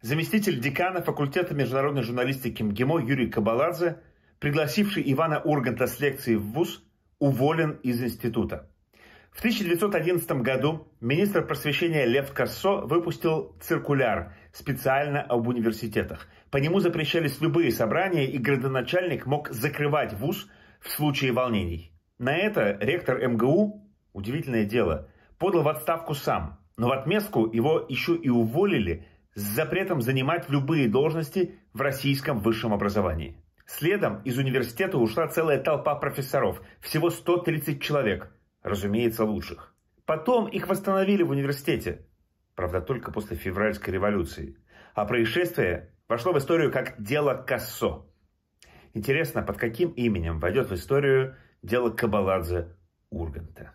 заместитель декана факультета международной журналистики МГИМО Юрий Кабаладзе, пригласивший Ивана Урганта с лекции в ВУЗ, уволен из института. В 1911 году министр просвещения Лев Корсо выпустил циркуляр специально об университетах. По нему запрещались любые собрания, и градоначальник мог закрывать вуз в случае волнений. На это ректор МГУ, удивительное дело, подал в отставку сам, но в отместку его еще и уволили с запретом занимать любые должности в российском высшем образовании. Следом из университета ушла целая толпа профессоров, всего 130 человек, разумеется, лучших. Потом их восстановили в университете, правда только после февральской революции. А происшествие вошло в историю как «Дело Кассо». Интересно, под каким именем войдет в историю дело Кабаладзе Урганта?